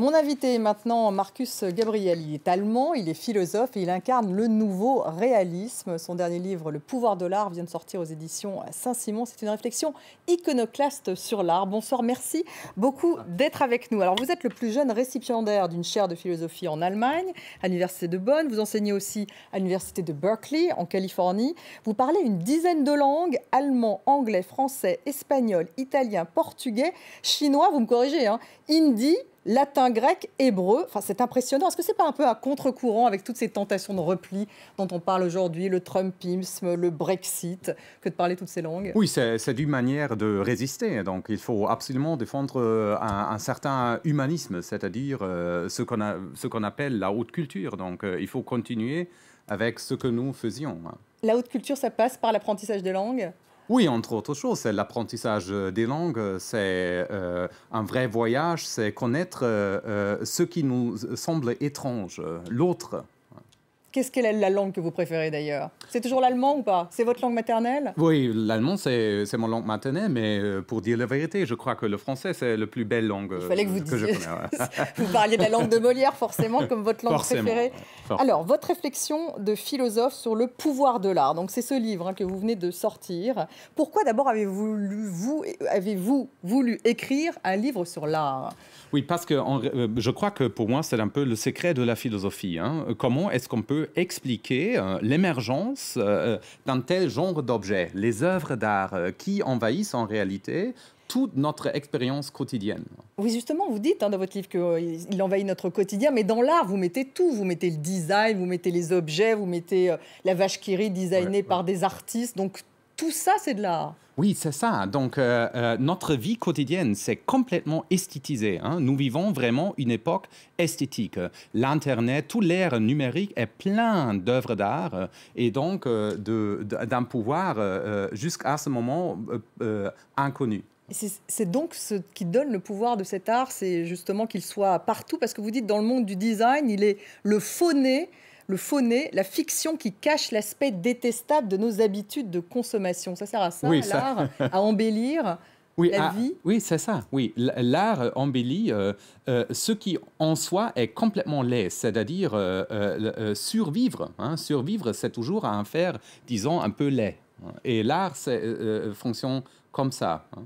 Mon invité maintenant Marcus Gabriel. Il est allemand, il est philosophe et il incarne le nouveau réalisme. Son dernier livre, Le pouvoir de l'art, vient de sortir aux éditions Saint-Simon. C'est une réflexion iconoclaste sur l'art. Bonsoir, merci beaucoup d'être avec nous. Alors, vous êtes le plus jeune récipiendaire d'une chaire de philosophie en Allemagne, à l'Université de Bonn. Vous enseignez aussi à l'Université de Berkeley, en Californie. Vous parlez une dizaine de langues allemand, anglais, français, espagnol, italien, portugais, chinois, vous me corrigez, hein. hindi, latin, grec, hébreu. Enfin, c'est impressionnant. Est-ce que n'est pas un peu à contre-courant avec toutes ces tentations de repli dont on parle aujourd'hui, le Trumpisme, le Brexit, que de parler toutes ces langues Oui, c'est une manière de résister. Donc, il faut absolument défendre euh, un, certain humanisme, c'est-à-dire euh, ce qu'on appelle la haute culture. Donc, euh, il faut continuer avec ce que nous faisions. La haute culture, ça passe par l'apprentissage des langues oui, entre autres choses, c'est l'apprentissage euh, des langues, c'est euh, un vrai voyage, c'est connaître euh, ce qui nous semble étrange, l'autre. Qu'est-ce qu'elle est la langue que vous préférez d'ailleurs C'est toujours l'allemand ou pas C'est votre langue maternelle Oui, l'allemand, c'est mon langue maternelle, mais euh, pour dire la vérité, je crois que le français, c'est la plus belle langue Il fallait que, vous, euh, connais. disiez... vous parliez de la langue de Molière, forcément, comme votre langue préférée. Alors, votre réflexion de philosophe sur le pouvoir de l'art, donc c'est ce livre hein, que vous venez de sortir. Pourquoi d'abord avez-vous voulu écrire un livre sur l'art Oui, parce que euh, je crois que pour moi, c'est un peu le secret de la philosophie. Hein. Comment est-ce qu'on peut expliquer euh, l'émergence euh, euh, d'un tel genre d'objets, les œuvres d'art qui envahissent en réalité toute notre expérience quotidienne. Oui, justement, vous dites hein, dans votre livre qu'il envahit notre quotidien, mais dans l'art, vous mettez tout. Vous mettez le design, vous mettez les objets, vous mettez la vache qui rit designée par des artistes. Donc tout ça, c'est de l'art. Oui, c'est ça. Donc, euh, euh, notre vie quotidienne, c'est complètement esthétisé. Hein. Nous vivons vraiment une époque esthétique. L'Internet, tout l'ère numérique est plein d'œuvres d'art euh, et donc d'un pouvoir jusqu'à ce moment inconnu. C'est donc ce qui donne le pouvoir de cet art, c'est justement qu'il soit partout, parce que vous dites dans le monde du design, il est le faux né le faux la fiction qui cache l'aspect détestable de nos habitudes de consommation. Ça sert à ça, l'art, à embellir la vie Oui, c'est ça. Oui, l'art euh, embellit euh, euh, ce qui en soi est complètement laid, c'est-à-dire survivre. Hein. Survivre, c'est toujours à un faire, disons, un peu laid. Et l'art, c'est fonctionne comme ça. Hein.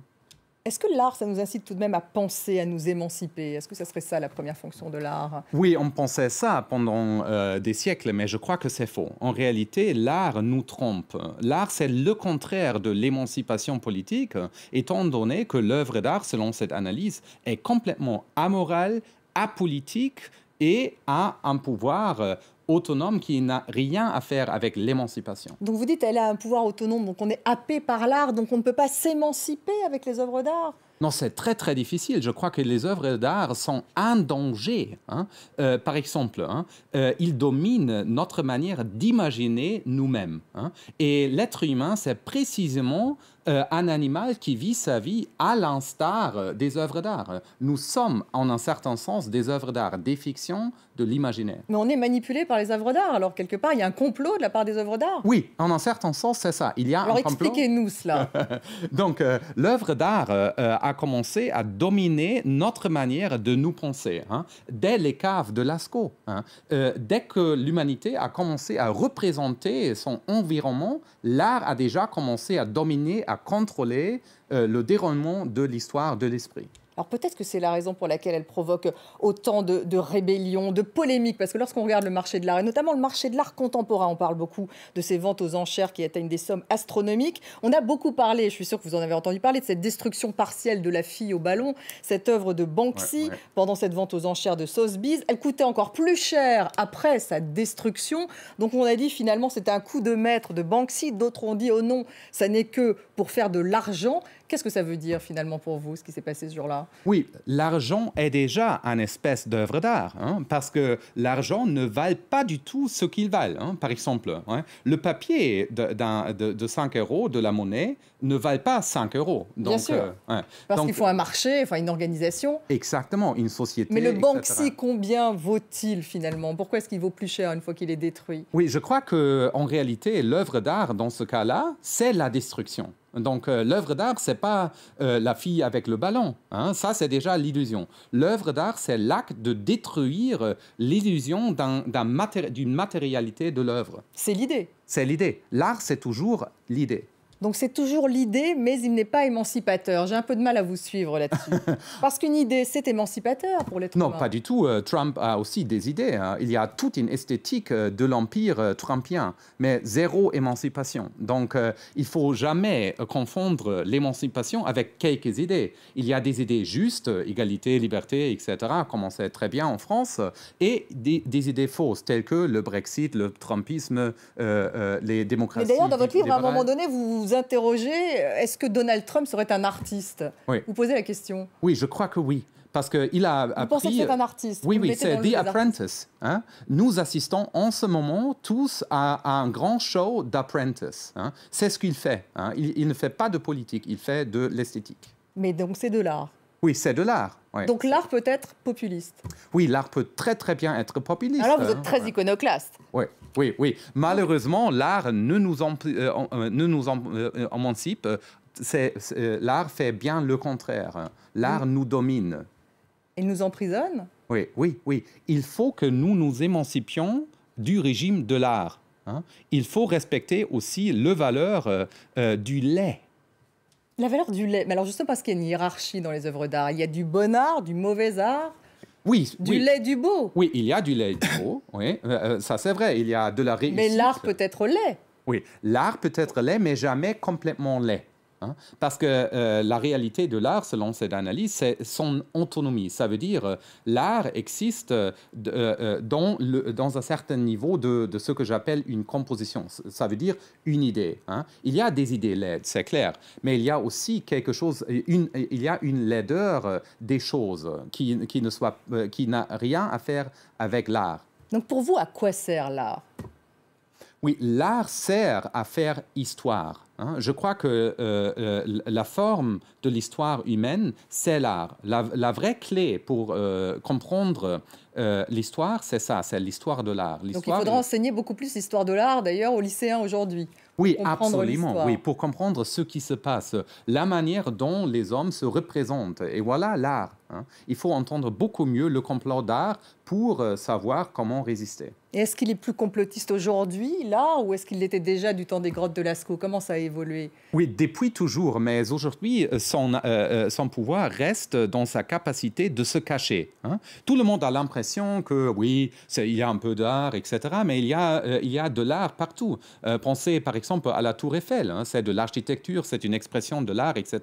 Est-ce que l'art, ça nous incite tout de même à penser, à nous émanciper Est-ce que ça serait ça la première fonction de l'art Oui, on pensait ça pendant euh, des siècles, mais je crois que c'est faux. En réalité, l'art nous trompe. L'art, c'est le contraire de l'émancipation politique, étant donné que l'œuvre d'art, selon cette analyse, est complètement amorale, apolitique et a un pouvoir euh, autonome qui n'a rien à faire avec l'émancipation. Donc vous dites, elle a un pouvoir autonome, donc on est happé par l'art, donc on ne peut pas s'émanciper avec les œuvres d'art non, c'est très très difficile. Je crois que les œuvres d'art sont un danger. Hein. Euh, par exemple, hein, euh, ils dominent notre manière d'imaginer nous-mêmes. Hein. Et l'être humain, c'est précisément euh, un animal qui vit sa vie à l'instar euh, des œuvres d'art. Nous sommes, en un certain sens, des œuvres d'art, des fictions, de l'imaginaire. Mais on est manipulé par les œuvres d'art, alors quelque part, il y a un complot de la part des œuvres d'art. Oui, en un certain sens, c'est ça. Il y a alors expliquez-nous cela. Donc, euh, l'œuvre d'art a commencé à dominer notre manière de nous penser, hein, dès les caves de Lascaux. Hein. dès que l'humanité a commencé à représenter son environnement, l'art a déjà commencé à dominer, à à contrôler euh, le déroulement de l'histoire de l'esprit. Alors peut-être que c'est la raison pour laquelle elle provoque autant de, rébellions, de polémiques, parce que lorsqu'on regarde le marché de l'art, et notamment le marché de l'art contemporain, on parle beaucoup de ces ventes aux enchères qui atteignent des sommes astronomiques. On a beaucoup parlé, je suis sûr que vous en avez entendu parler, de cette destruction partielle de la fille au ballon, cette œuvre de Banksy pendant cette vente aux enchères de sauce Sotheby's. Elle coûtait encore plus cher après sa destruction. Donc on a dit finalement c'était un coup de maître de Banksy. D'autres ont dit oh non, ça n'est que pour faire de l'argent. Qu'est-ce que ça veut dire finalement pour vous, ce qui s'est passé ce jour-là Oui, l'argent est déjà une espèce d'œuvre d'art, hein, parce que l'argent ne valent pas du tout ce qu'il valent. Hein, par exemple, hein. le papier de, 5 euros de la monnaie ne valent pas 5 euros. Bien sûr. Euh, parce qu'il faut un marché, enfin une organisation. Exactement, une société. Mais le banque Banksy, combien vaut-il finalement Pourquoi est-ce qu'il vaut plus cher une fois qu'il est détruit Oui, je crois que en réalité, l'œuvre d'art dans ce cas-là, c'est la destruction. Donc euh, l'œuvre d'art, c'est pas euh, la fille avec le ballon. Hein. ça, c'est déjà l'illusion. L'œuvre d'art, c'est l'acte de détruire euh, l'illusion d'une matérialité de l'œuvre. C'est l'idée. C'est l'idée. L'art, c'est toujours l'idée. Donc c'est toujours l'idée, mais il n'est pas émancipateur. J'ai un peu de mal à vous suivre là-dessus. Parce qu'une idée, c'est émancipateur pour l'être Non, pas du tout. Euh, Trump a aussi des idées. Hein. Il y a toute une esthétique euh, de l'empire euh, trumpien, mais zéro émancipation. Donc il faut jamais confondre l'émancipation avec quelques idées. Il y a des idées justes, égalité, liberté, etc., comme on sait très bien en France, et des, idées fausses, telles que le Brexit, le trumpisme, les démocraties. Mais d'ailleurs, dans votre livre, à un moment donné, vous euh, est-ce que Donald Trump serait un artiste Vous posez la question. Oui, je crois que oui. Parce qu'il a vous Pensez que c'est un artiste. Oui, oui, c'est The Apprentice. Hein. Nous assistons en ce moment tous à, un grand show d'Apprentice. Hein. C'est ce qu'il fait. Hein. il, ne fait pas de politique, il fait de l'esthétique. Mais donc c'est de l'art. Oui, c'est de l'art. Donc l'art peut être populiste. Oui, l'art peut très très bien être populiste. Alors vous êtes hein. très iconoclaste. Oui, oui, oui. Malheureusement, l'art ne nous, euh, euh, ne nous euh, émancipe. Euh, l'art fait bien le contraire. L'art mm. nous domine. Il nous emprisonne Oui, oui, oui. Il faut que nous nous émancipions du régime de l'art. Hein. Il faut respecter aussi le valeur du lait. La valeur du lait. Mais alors justement parce qu'il y a une hiérarchie dans les œuvres d'art. Il y a du bon art, du mauvais art. Oui, du lait du beau. Oui, il y a du lait du beau. Oui, euh, euh, ça c'est vrai. Il y a de la réussite. Mais l'art peut être lait. Oui, l'art peut être lait, mais jamais complètement lait. Hein, parce que euh, la réalité de l'art, selon cette analyse, c'est son autonomie. Ça veut dire que euh, l'art existe euh, dans, un certain niveau de, ce que j'appelle une composition. Ça veut dire une idée. Hein. Il y a des idées laides, c'est clair, mais il y a aussi quelque chose, une, il y a une laideur des choses qui, ne qui n'a rien à faire avec l'art. Donc pour vous, à quoi sert l'art oui, l'art sert à faire histoire. Hein. je crois que euh, euh, la forme de l'histoire humaine, c'est l'art. La, vraie clé pour euh, comprendre l'histoire, c'est ça, c'est l'histoire de l'art. Donc il faudra enseigner beaucoup plus l'histoire de l'art, d'ailleurs, aux lycéens aujourd'hui. Oui, absolument. Oui, pour comprendre ce qui se passe, la manière dont les hommes se représentent. Et voilà l'art. Hein. Il faut entendre beaucoup mieux le complot d'art pour savoir comment résister est-ce qu'il est plus complotiste aujourd'hui, là, ou est-ce qu'il l'était déjà du temps des grottes de Lascaux Comment ça a évolué Oui, depuis toujours, mais aujourd'hui, euh, euh, euh, son, pouvoir reste dans sa capacité de se cacher. Hein. Tout le monde a l'impression que, oui, il y a un peu d'art, etc., mais il y a, il y de l'art partout. pensez par exemple à la Tour Eiffel, hein, c'est de l'architecture, c'est une expression de l'art, etc.,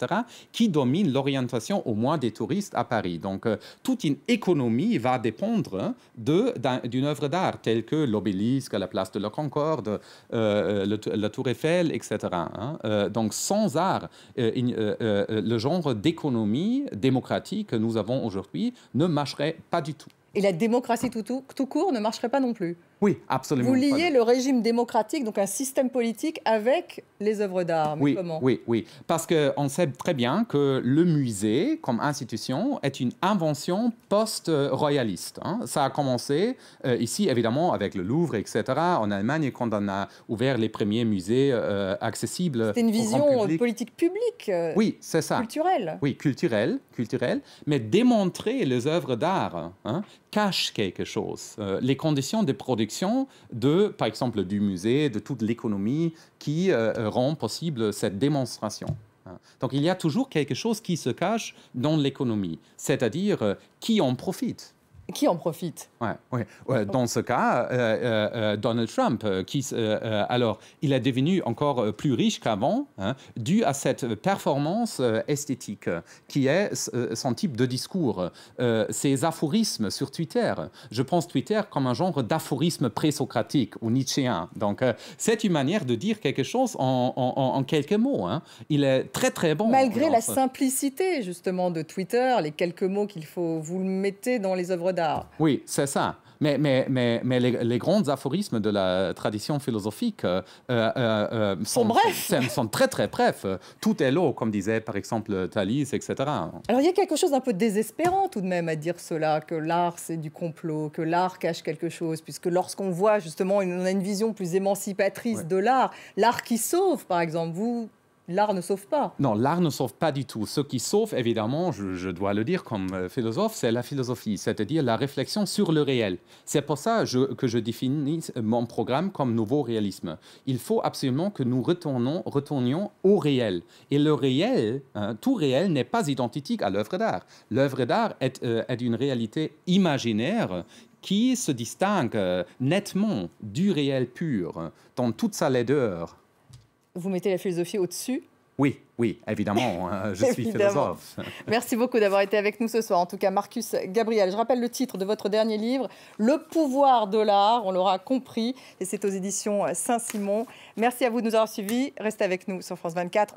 qui domine l'orientation au moins des touristes à Paris. Donc, toute une économie va dépendre hein, d'une œuvre d'art telle que l'obélisque à la place de la Concorde, euh, euh, la Tour Eiffel, etc. Hein. Euh, donc sans art, le genre d'économie démocratique que nous avons aujourd'hui ne marcherait pas du tout et la démocratie tout, court ne marcherait pas non plus. Oui, absolument. Vous liez le régime démocratique, donc un système politique, avec les œuvres d'art. Oui, oui, oui. Parce qu'on sait très bien que le musée, comme institution, est une invention post-royaliste. Hein. Ça a commencé euh, ici, évidemment, avec le Louvre, etc., en Allemagne, quand on a ouvert les premiers musées euh, accessibles. C'était une vision politique publique. Euh, oui, c'est ça. Culturelle. Oui, culturelle, culturelle. Mais démontrer les œuvres d'art, hein cache quelque chose. Euh, les conditions de production de, par exemple, du musée, de toute l'économie qui euh, rend possible cette démonstration. Hein. Donc il y a toujours quelque chose qui se cache dans l'économie, c'est-à-dire euh, qui en profite qui en profite ouais, ouais, Dans ce cas, euh, euh, euh, Donald Trump, qui, alors, il est devenu encore plus riche qu'avant, hein, dû à cette performance esthétique, qui est son type de discours, ses aphorismes sur Twitter. Je pense Twitter comme un genre d'aphorisme présocratique ou nietzschéen. Donc, c'est une manière de dire quelque chose en, quelques mots. Hein. Il est très, très bon. Malgré la simplicité, justement, de Twitter, les quelques mots qu'il faut, vous le mettez dans les œuvres d'art oui, c'est ça. Mais, mais, mais, mais les, grands aphorismes de la tradition philosophique euh, euh, euh, sont, sont, très très brefs. Tout est l'eau, comme disait par exemple Thalys, etc. Alors il y a quelque chose d'un peu désespérant tout de même à dire cela, que l'art c'est du complot, que l'art cache quelque chose, puisque lorsqu'on voit justement, on a une vision plus émancipatrice de l'art, l'art qui sauve par exemple, vous l'art ne sauve pas. Non, l'art ne sauve pas du tout. Ce qui sauve, évidemment, je, dois le dire comme euh, philosophe, c'est la philosophie, c'est-à-dire la réflexion sur le réel. C'est pour ça que je définis mon programme comme nouveau réalisme. Il faut absolument que nous retournions au réel. Et le réel, hein, tout réel n'est pas identique à l'œuvre d'art. L'œuvre d'art est, euh, est une réalité imaginaire qui se distingue euh, nettement du réel pur dans toute sa laideur vous mettez la philosophie au-dessus oui, oui, évidemment, hein, je suis philosophe. Merci beaucoup d'avoir été avec nous ce soir. En tout cas, Marcus Gabriel, je rappelle le titre de votre dernier livre, Le pouvoir de l'art, on l'aura compris, et c'est aux éditions Saint-Simon. Merci à vous de nous avoir suivis. Restez avec nous sur France 24.